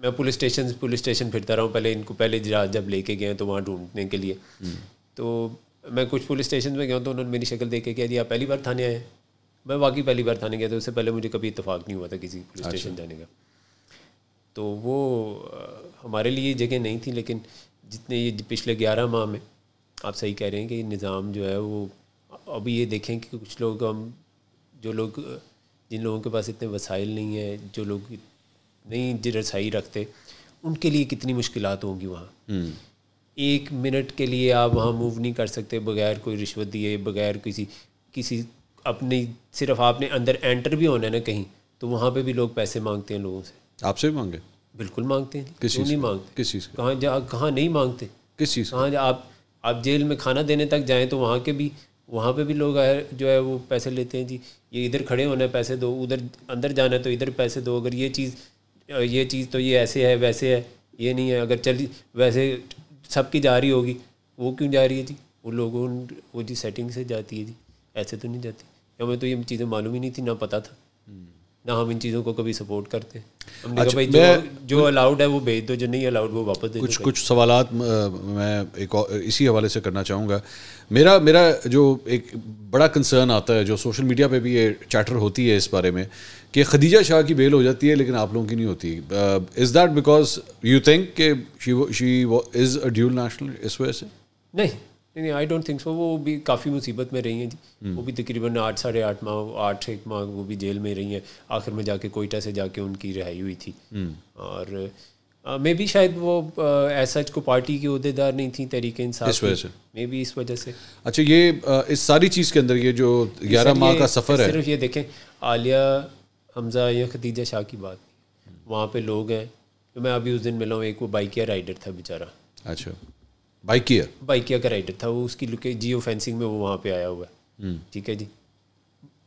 मैं पुलिस स्टेशन पुलिस स्टेशन फिरता रहा हूँ पहले इनको पहले जब लेके गए तो वहाँ ढूंढने के लिए हम्म। तो मैं कुछ पुलिस स्टेशन में गया तो उन्होंने मेरी शक्ल देख के कहा जी आप पहली बार थाने आए मैं वाकई पहली बार थाने गया था उससे पहले मुझे कभी इतफाक़ नहीं हुआ था किसी पुलिस स्टेशन अच्छा। जाने का तो वो हमारे लिए जगह नहीं थी लेकिन जितने ये पिछले ग्यारह माह में आप सही कह रहे हैं कि निज़ाम जो है वो अभी ये देखें कि कुछ लोग हम जो लोग जिन लोगों के पास इतने वसाइल नहीं हैं जो लोग नहीं रसाई रखते उनके लिए कितनी मुश्किल होंगी वहाँ हम्म। एक मिनट के लिए आप वहाँ मूव नहीं कर सकते बगैर कोई रिश्वत दिए बगैर किसी किसी अपनी सिर्फ आपने अंदर एंटर भी होना है ना कहीं तो वहाँ पे भी लोग पैसे मांगते हैं लोगों से आपसे भी मांगे बिल्कुल मांगते हैं किसी नहीं मांगते किस चीज़ कहाँ जा कहाँ नहीं मांगते किस चीज़ कहाँ जा आप आप जेल में खाना देने तक जाएँ तो वहाँ के भी वहाँ पे भी लोग जो है वो पैसे लेते हैं जी ये इधर खड़े होना है पैसे दो उधर अंदर जाना है तो इधर पैसे दो अगर ये चीज़ ये चीज़ तो ये ऐसे है वैसे है ये नहीं है अगर चली वैसे सबकी जा रही होगी वो क्यों जा रही है जी वो लोगों वो जी सेटिंग से जाती है जी ऐसे तो नहीं जाती हमें तो ये चीज़ें मालूम ही नहीं थी ना पता था हम्म। ना हम इन चीज़ों को कभी सपोर्ट करते हैं हमने अच्छा, कहा भाई जो जो अलाउड है वो भेज दो जो नहीं अलाउड वो वापस दे कुछ कुछ सवाल मैं एक इसी हवाले से करना चाहूँगा मेरा मेरा जो एक बड़ा कंसर्न आता है जो सोशल मीडिया पे भी ये चैटर होती है इस बारे में कि खदीजा शाह की बेल हो जाती है लेकिन आप लोगों की नहीं होती is that because you think she is a dual national इस वजह से नहीं नहीं आई डोंट थिंक सो वो भी काफ़ी मुसीबत में रही हैं जी हम्म। वो भी तकरीबन आठ साढ़े आठ माह आठ एक माह वो भी जेल में रही हैं आखिर में जाके कोयटा से जाके उनकी रिहाई हुई थी हम्म। और मे भी शायद वो ऐसा को पार्टी की अहदेदार नहीं थी तरीके इंसाफ मे भी इस वजह से अच्छा ये इस सारी चीज़ के अंदर ये जो ग्यारह माह का सफ़र है सिर्फ ये देखें आलिया हमजा या खदीजा शाह की बात हम्म। वहाँ पे लोग हैं मैं अभी उस दिन मिला हूँ एक वो बाइक या राइडर था बेचारा अच्छा बाइकिया बाइकिया का राइडर था वो उसकी लुके जियो फेंसिंग में वो वहाँ पे आया हुआ है हम्म। ठीक है जी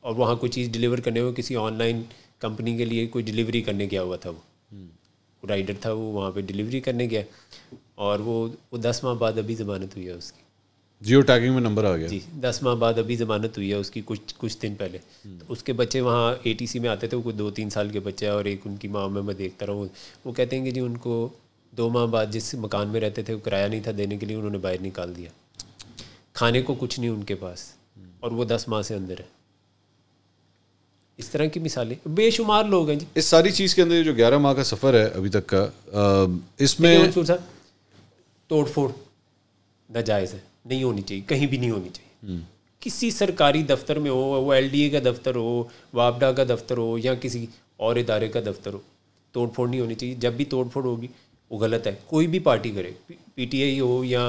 और वहाँ कोई चीज़ डिलीवर करने हुए किसी ऑनलाइन कंपनी के लिए कोई डिलीवरी करने गया हुआ था वो राइडर हम्म। था वो वहाँ पे डिलीवरी करने गया और वो वो दस माह बाद अभी ज़मानत हुई है उसकी जियो टैगिंग में नंबर आ गया जी दस माह बाद अभी ज़मानत हुई है उसकी कुछ कुछ दिन पहले हम्म। तो उसके बच्चे वहाँ ए में आते थे वो दो तीन साल के बच्चे और एक उनकी माँ में मैं देखता रहा हूँ वो कहते हैं कि जी उनको दो माह बाद जिस मकान में रहते थे वो किराया नहीं था देने के लिए उन्होंने बाहर निकाल दिया खाने को कुछ नहीं उनके पास और वो दस माह से अंदर है इस तरह की मिसालें बेशुमार लोग हैं जी इस सारी चीज़ के अंदर जो ग्यारह माह का सफ़र है अभी तक का इसमें तोड़ फोड़ नाजायज़ है नहीं होनी चाहिए कहीं भी नहीं होनी चाहिए हम्म। किसी सरकारी दफ्तर में हो वो ए का दफ्तर हो वापडा का दफ्तर हो या किसी और इदारे का दफ्तर हो तोड़ फोड़ नहीं होनी चाहिए जब भी तोड़ फोड़ होगी वो गलत है कोई भी पार्टी करे पी टी आई हो या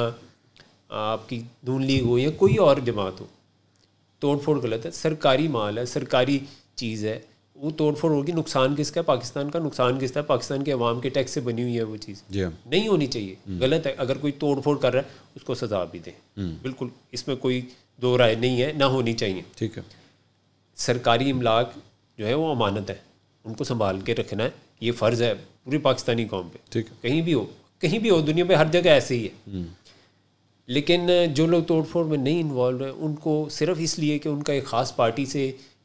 आपकी नून लीग हो या कोई और जमात हो तोड़ फोड़ गलत है सरकारी माल है सरकारी चीज़ है वो तोड़ फोड़ होगी नुकसान किसका है पाकिस्तान का नुकसान किसका है पाकिस्तान के अवाम के टैक्स से बनी हुई है वो चीज़ हाँ। नहीं होनी चाहिए हम्म। गलत है अगर कोई तोड़ फोड़ कर रहा है उसको सजा भी दें हम्म। बिल्कुल इसमें कोई दो राय नहीं है ना होनी चाहिए ठीक है सरकारी इमलाक जो है वो अमानत है उनको संभाल के रखना है ये फ़र्ज़ है पूरी पाकिस्तानी कौम पे ठीक कहीं भी हो कहीं भी हो दुनिया में हर जगह ऐसे ही है हम्म। लेकिन जो लोग तोड़ फोड़ में नहीं इन्वॉल्व हैं उनको सिर्फ इसलिए कि उनका एक ख़ास पार्टी से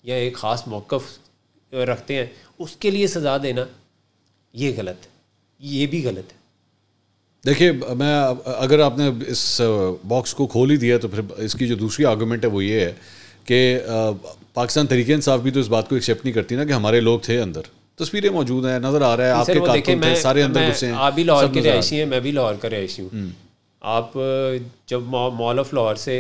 या एक ख़ास मौक़ रखते हैं उसके लिए सज़ा देना ये गलत है ये भी गलत है देखिए मैं अगर आपने इस बॉक्स को खोल ही दिया तो फिर इसकी जो दूसरी आर्गूमेंट है वो ये है कि पाकिस्तान तरीके इंसाफ भी तो इस बात को एक्सेप्ट नहीं करती ना कि हमारे लोग थे अंदर तस्वीरें मौजूद हैं नजर आ रहा है आपके देखे, मैं, सारे अंदर घुसे हैं आप भी लाहौर के रहायशी हैं मैं भी लाहौर का रहायशी हूँ हम्म। आप जब मॉल ऑफ लाहौर से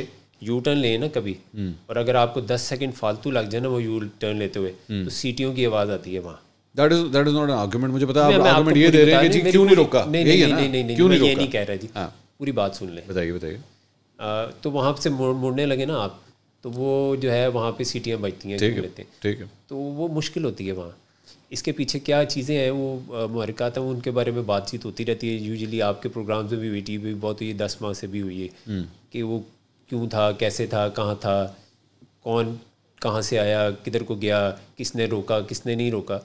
यू टर्न लें ना कभी हम्म। और अगर आपको दस सेकंड फालतू लग जाए ना वो यू टर्न लेते हुए हम्म। तो सीटियों की आवाज़ आती है वहाँ that is that is not मुझे पता है आप ये दे रहे हैं जी क्यों नहीं रोका यही नहीं नहीं नहीं रोका नहीं कह रहा जी हाँ। पूरी बात सुन लें बताइए बताइए तो वहाँ से मुड़ने लगे ना आप तो वो जो है वहाँ पे सीटियाँ बजती हैं ठीक है तो वो मुश्किल होती है वहाँ इसके पीछे क्या चीज़ें हैं वो मरकाता हैं उनके बारे में बातचीत होती रहती है यूजली आपके प्रोग्राम्स में भी हुई टी भी बहुत हुई दस माह से भी हुई है हम्म। कि वो क्यों था कैसे था कहाँ था कौन कहाँ से आया किधर को गया किसने रोका किसने नहीं रोका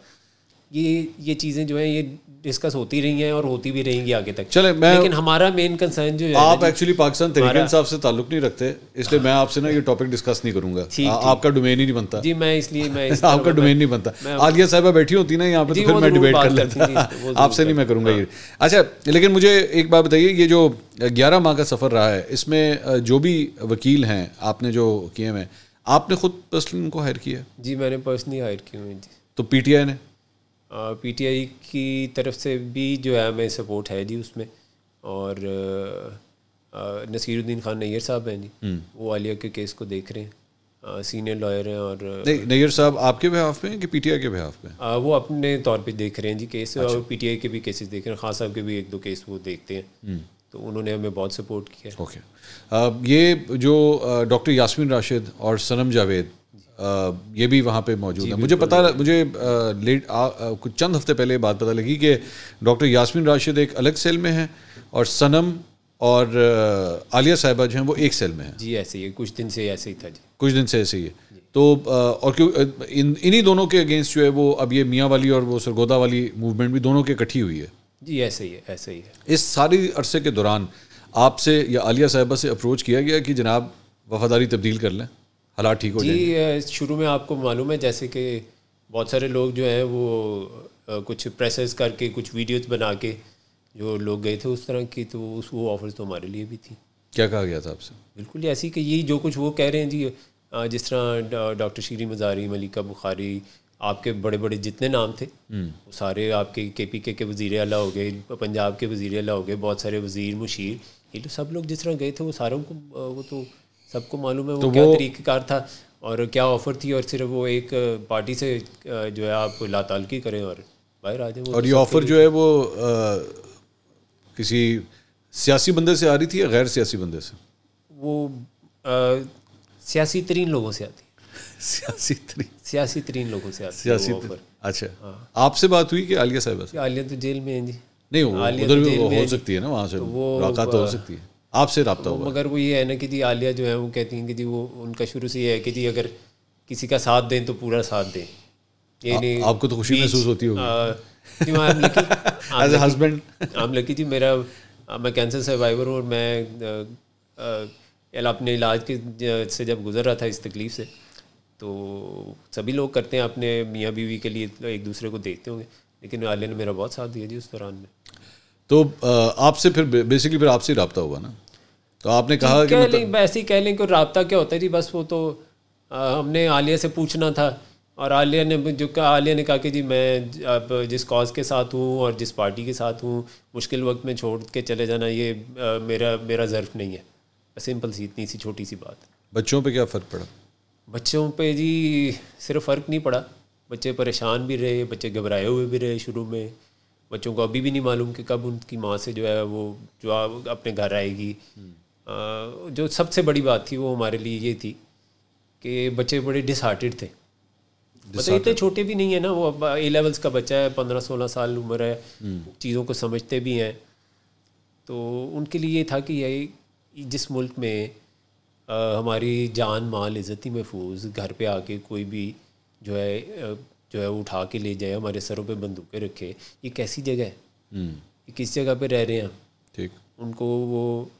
ये ये चीज़ें जो है ये डिस्कस होती रही हैं और होती भी रहेंगी आगे तक चले मैं लेकिन हमारा मेन कंसर्न जो है आप एक्चुअली पाकिस्तान तरीके साहब से ताल्लुक नहीं रखते इसलिए हाँ। मैं आपसे ना ये टॉपिक डिस्कस नहीं करूंगा थी, आ, थी। आपका डोमेन ही नहीं बनता जी मैं इसलिए मैं आपका डोमेन नहीं बनता आलिया साहबा बैठी होती ना यहाँ पे तो फिर मैं डिबेट तो कर लेता आपसे नहीं मैं करूंगा ये हाँ। अच्छा लेकिन मुझे एक बात बताइए ये जो ग्यारह माह का सफ़र रहा है इसमें जो भी वकील हैं आपने जो किए हैं आपने खुद पर्सनली उनको हायर किया जी मैंने पर्सनली हायर किए हैं जी तो पीटीआई ने पीटीआई की तरफ से भी जो है हमें सपोर्ट है जी उसमें और नसीरुद्दीन खान नैयर साहब हैं जी हम्म। वो आलिया के केस को देख रहे हैं सीनियर लॉयर हैं और नैयर साहब आपके बिहाफ में कि पीटीआई के बिहाफ में आ, वो अपने तौर पे देख रहे हैं जी केस अच्छा। और पीटीआई के भी केसेस देख रहे हैं खान साहब के भी एक दो केस वो देखते हैं हम्म। तो उन्होंने हमें बहुत सपोर्ट किया ओके okay. ये जो डॉक्टर यासमिन राशिद और सनम जावेद ये भी वहाँ पे मौजूद है मुझे पता मुझे लेट कुछ चंद हफ्ते पहले बात पता लगी कि डॉक्टर यासमिन राशिद एक अलग सेल में हैं और सनम और आलिया साहिबा जो हैं वो एक सेल में हैं जी ऐसे ही है कुछ दिन से ऐसे ही था जी कुछ दिन से ऐसे ही है तो और क्यों इन इन्हीं दोनों के अगेंस्ट जो है वो अब ये मियाँ वाली और वो सरगोदा वाली मूवमेंट भी दोनों के इकट्ठी हुई है जी ऐसे ही है ऐसे ही है इस सारी अरसे के दौरान आपसे या आलिया साहिबा से अप्रोच किया गया कि जनाब वफादारी तब्दील कर लें हालात ठीक हो जी शुरू में आपको मालूम है जैसे कि बहुत सारे लोग जो हैं वो कुछ प्रेसेस करके कुछ वीडियोस बना के जो लोग गए थे उस तरह की तो उस वो ऑफर्स तो हमारे लिए भी थी क्या कहा गया था आपसे बिल्कुल ऐसी कि यही जो कुछ वो कह रहे हैं जी जिस तरह डॉक्टर श्री मजारी मलिका बुखारी आपके बड़े बड़े जितने नाम थे हम्म। वो सारे आपके के पी के के वजीर अला हो गए पंजाब के वजीर अला हो गए बहुत सारे वजीर मुशीर ये तो सब लोग जिस तरह गए थे वो सारों को वो तो सबको मालूम है वो तो क्या तरीक़ेकार था और क्या ऑफ़र थी और सिर्फ वो एक पार्टी से जो है आप लातालकी करें और बाहर आ जाए और तो ये ऑफ़र जो है वो किसी सियासी बंदे से आ रही थी या गैर सियासी बंदे से वो सियासी तरीन लोगों से आती सियासी तरीन सियासी तरीन लोगों से आती सियासी ऑफ़र अच्छा हाँ। आपसे बात हुई कि आलिया साहब आलिया तो जेल में है जी नहीं वो उधर तो भी हो सकती है ना वहाँ से तो मुलाकात तो हो सकती है आपसे रबता हुआ मगर वो ये है ना कि जी आलिया जो है वो कहती हैं कि जी वो उनका शुरू से ये है कि जी अगर किसी का साथ दें तो पूरा साथ दें ये नहीं आपको तो खुशी महसूस होती होगी एज हस्बैंड आम लगी जी मेरा मैं कैंसर सर्वाइवर हूँ और मैं अपने इलाज के से जब गुजर रहा था इस तकलीफ़ से तो सभी लोग करते हैं अपने मियाँ बीवी के लिए तो एक दूसरे को देखते होंगे लेकिन आलिया ने मेरा बहुत साथ दिया जी उस दौरान में तो आपसे फिर बेसिकली फिर आपसे रबता हुआ ना तो आपने कहा कि मतलब... ऐसे ही कह लें कि रबता क्या होता है जी बस वो तो आ, हमने आलिया से पूछना था और आलिया ने जो कहा आलिया ने कहा कि जी मैं अब जिस कॉज के साथ हूँ और जिस पार्टी के साथ हूँ मुश्किल वक्त में छोड़ के चले जाना ये आ, मेरा मेरा ज़र्फ नहीं है सिंपल सी इतनी सी छोटी सी बात बच्चों पे क्या फ़र्क पड़ा बच्चों पे जी सिर्फ फ़र्क नहीं पड़ा बच्चे परेशान भी रहे बच्चे घबराए हुए भी रहे शुरू में बच्चों को अभी भी नहीं मालूम कि कब उनकी माँ से जो है वो जो अपने घर आएगी हम्म। जो सबसे बड़ी बात थी वो हमारे लिए ये थी कि बच्चे बड़े डिसहार्टेड थे मतलब इतने छोटे भी नहीं है ना वो अब ए लेवल्स का बच्चा है पंद्रह सोलह साल उम्र है हम्म। चीज़ों को समझते भी हैं तो उनके लिए ये था कि ये जिस मुल्क में आ, हमारी जान माल इज़्ज़ती महफूज घर पे आके कोई भी जो है जो है वो उठा के ले जाए हमारे सरों पे बंदूकें रखे ये कैसी जगह है हम्म। ये किस जगह पे रह रहे हैं ठीक उनको वो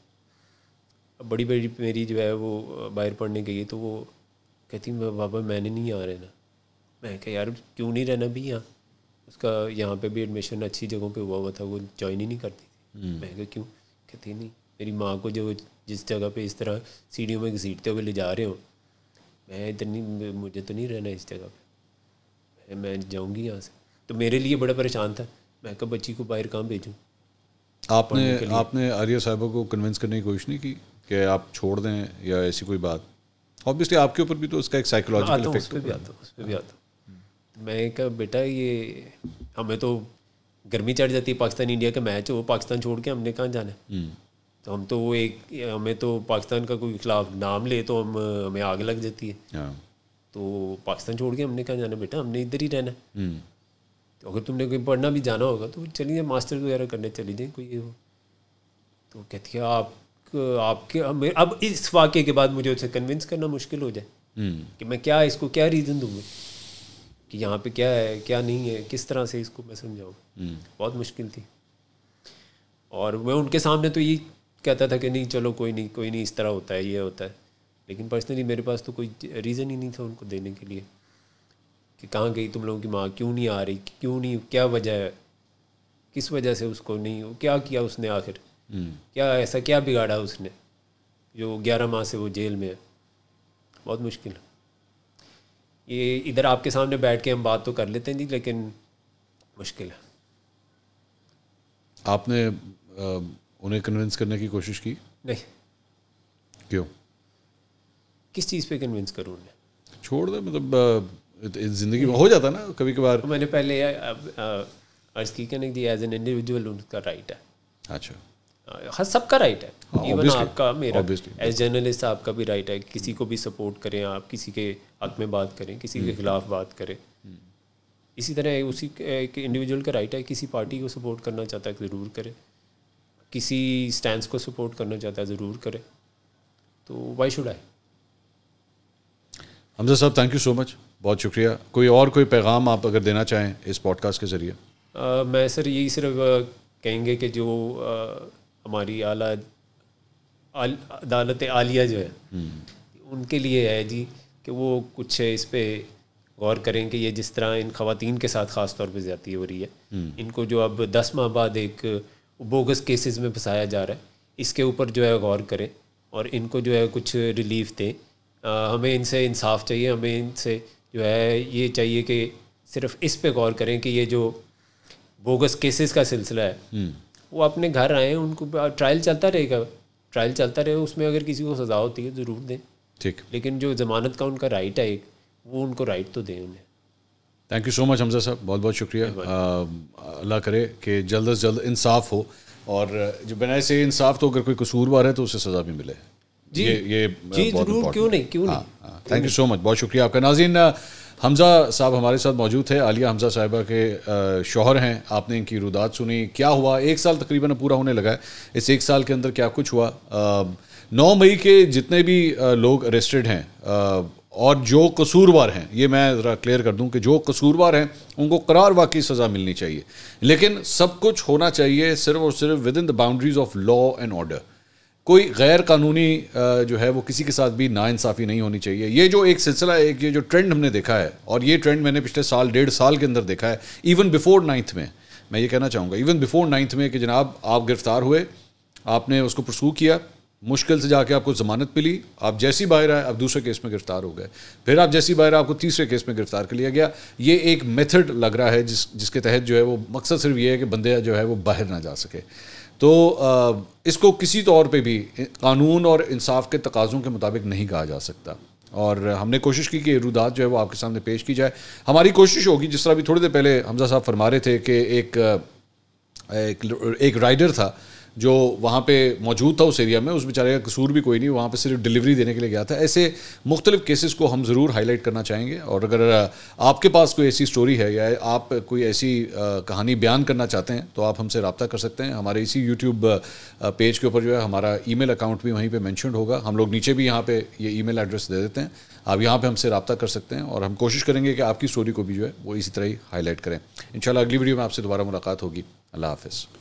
बड़ी बड़ी मेरी जो है वो बाहर पढ़ने गई तो वो कहती बाबा मैंने नहीं आ रहना मैं कह यार क्यों नहीं रहना भी यहाँ उसका यहाँ पे भी एडमिशन अच्छी जगहों पे हुआ हुआ था वो ज्वाइन ही नहीं करती थी हम्म। मैं कह क्यों कहती नहीं मेरी माँ को जो जिस जगह पे इस तरह सीढ़ियों में घसीटते हुए ले जा रहे हो मैं इधर नहीं मुझे तो नहीं रहना इस जगह पे मैं जाऊँगी यहाँ से तो मेरे लिए बड़ा परेशान था मैं कब बच्ची को बाहर कहाँ भेजूँ आपने आपने आर्या साहबा को कन्विंस करने की कोशिश नहीं की कि आप छोड़ दें या ऐसी कोई बात ऑब्वियसली आपके ऊपर भी तो उसका एक साइकोलॉजिकल इफेक्ट भी आता उस पर भी आता तो मैं कहा बेटा ये हमें तो गर्मी चढ़ जाती है पाकिस्तान इंडिया का मैच हो पाकिस्तान छोड़ के हमने कहाँ जाना है हम्म। तो हम तो वो एक हमें तो पाकिस्तान का कोई खिलाफ नाम ले तो हम हमें आग लग जाती है हाँ। तो पाकिस्तान छोड़ के हमने कहा जाना बेटा हमने इधर ही रहना है हम्म। तो अगर तुमने कोई पढ़ना भी जाना होगा तो चलिए मास्टर वगैरह करने चली जाए कोई ये हो तो कहती है आप आपके अब इस वाक्य के बाद मुझे उसे कन्विंस करना मुश्किल हो जाए हम्म। कि मैं क्या इसको क्या रीज़न दूँगी कि यहाँ पे क्या है क्या नहीं है किस तरह से इसको मैं समझाऊँ हम्म। बहुत मुश्किल थी और मैं उनके सामने तो ये कहता था कि नहीं चलो कोई नहीं कोई नहीं इस तरह होता है ये होता है लेकिन पर्सनली मेरे पास तो कोई रीज़न ही नहीं था उनको देने के लिए कि कहाँ गई तुम लोगों की माँ क्यों नहीं आ रही क्यों नहीं क्या वजह है किस वजह से उसको नहीं क्या किया उसने आखिर हम्म। क्या ऐसा क्या बिगाड़ा उसने जो ग्यारह माह से वो जेल में है बहुत मुश्किल है ये इधर आपके सामने बैठ के हम बात तो कर लेते हैं जी लेकिन मुश्किल है आपने आ, उन्हें कन्विंस करने की कोशिश की नहीं क्यों किस चीज़ पे कन्विंस करूँ उन्हें छोड़ दो मतलब ज़िंदगी में हो जाता ना कभी कभार तो मैंने पहले अर्ज़ की कहने दी एज एन इंडिविजुअल उनका राइट है अच्छा हाँ सबका राइट है इवन आपका मेरा एज जर्नलिस्ट आपका भी राइट है किसी को भी सपोर्ट करें आप किसी के हक में बात करें किसी के हम्म। खिलाफ बात करें हम्म। इसी तरह उसी एक इंडिविजुअल का राइट है किसी पार्टी को सपोर्ट करना चाहता है ज़रूर करे किसी स्टैंड को सपोर्ट करना चाहता है ज़रूर करे तो वाई शुड आई हमजा साहब थैंक यू सो मच बहुत शुक्रिया कोई और कोई पैगाम आप अगर देना चाहें इस पॉडकास्ट के ज़रिए मैं सर यही सिर्फ कहेंगे कि जो आ, हमारी आला आल, अदालत आलिया जो है हम्म। उनके लिए है जी कि वो कुछ इस पर गौर करें कि ये जिस तरह इन खातन के साथ ख़ास तौर पर ज़्यादा हो रही है हम्म। इनको जो अब दस माह बाद एक बोगस केसेस में फंसाया जा रहा है इसके ऊपर जो है गौर करें और इनको जो है कुछ रिलीफ दें हमें इनसे इंसाफ चाहिए हमें इनसे जो है ये चाहिए कि सिर्फ इस पे गौर करें कि ये जो बोगस केसेस का सिलसिला है हम्म। वो अपने घर आए उनको ट्रायल चलता रहेगा ट्रायल चलता रहे उसमें अगर किसी को सज़ा होती है ज़रूर दें ठीक लेकिन जो ज़मानत का उनका राइट है एक वो उनको राइट तो दें उन्हें thank you so much Hamza साहब बहुत बहुत शुक्रिया अल्लाह करे कि जल्द अज जल्द इंसाफ हो और जो बनाए से इंसाफ तो अगर कोई कसूरवार है तो उसे सज़ा भी मिले जी ये ये जरूर क्यों नहीं क्यों हाँ, नहीं थैंक यू सो मच बहुत शुक्रिया आपका नाजीन हमजा साहब हमारे साथ मौजूद थे आलिया हमजा साहिबा के शोहर हैं आपने इनकी रुदात सुनी क्या हुआ एक साल तकरीबन पूरा होने लगा है इस एक साल के अंदर क्या कुछ हुआ नौ मई के जितने भी लोग अरेस्टेड हैं और जो कसूरवार हैं ये मैं ज़रा क्लियर कर दूं कि जो कसूरवार हैं उनको करार वाकई सज़ा मिलनी चाहिए लेकिन सब कुछ होना चाहिए सिर्फ और सिर्फ within the boundaries of law and order कोई गैर कानूनी जो है वो किसी के साथ भी नाइंसाफ़ी नहीं होनी चाहिए ये जो एक सिलसिला एक ये जो ट्रेंड हमने देखा है और ये ट्रेंड मैंने पिछले साल डेढ़ साल के अंदर देखा है इवन बिफोर नाइन्थ में मैं ये कहना चाहूँगा इवन बिफोर नाइन्थ में कि जनाब आप गिरफ्तार हुए आपने उसको प्रसू किया मुश्किल से जाके आपको ज़मानत मिली आप जैसी बाहर आए आप दूसरे केस में गिरफ्तार हो गए फिर आप जैसी बाहर आपको तीसरे केस में गिरफ्तार कर लिया गया ये एक मेथड लग रहा है जिस जिसके तहत जो है वो मकसद सिर्फ ये है कि बंदे जो है वो बाहर ना जा सके तो इसको किसी तौर पे भी कानून और इंसाफ के तकाज़ों के मुताबिक नहीं कहा जा सकता और हमने कोशिश की कि रुदात जो है वो आपके सामने पेश की जाए हमारी कोशिश होगी जिस तरह भी थोड़ी देर पहले हमजा साहब फरमा रहे थे कि एक एक, एक राइडर था जो वहाँ पे मौजूद था उस एरिया में उस बेचारे का कसूर भी कोई नहीं वहाँ पे सिर्फ डिलीवरी देने के लिए गया था ऐसे मुख्तलिफ केसेस को हम ज़रूर हाईलाइट करना चाहेंगे और अगर आपके पास कोई ऐसी स्टोरी है या आप कोई ऐसी कहानी बयान करना चाहते हैं तो आप हमसे रबता कर सकते हैं हमारे इसी यूट्यूब पेज के ऊपर जो है हमारा ई अकाउंट भी वहीं पर मैंशनड होगा हम लोग नीचे भी यहाँ पर ये ई एड्रेस दे देते हैं आप यहाँ पर हमसे रबता कर सकते हैं और हम कोशिश करेंगे कि आपकी स्टोरी को भी जो है वो इसी तरह ही हाईलाइट करें इन अगली वीडियो में आपसे दोबारा मुलाकात होगी अल्लाह हाफ़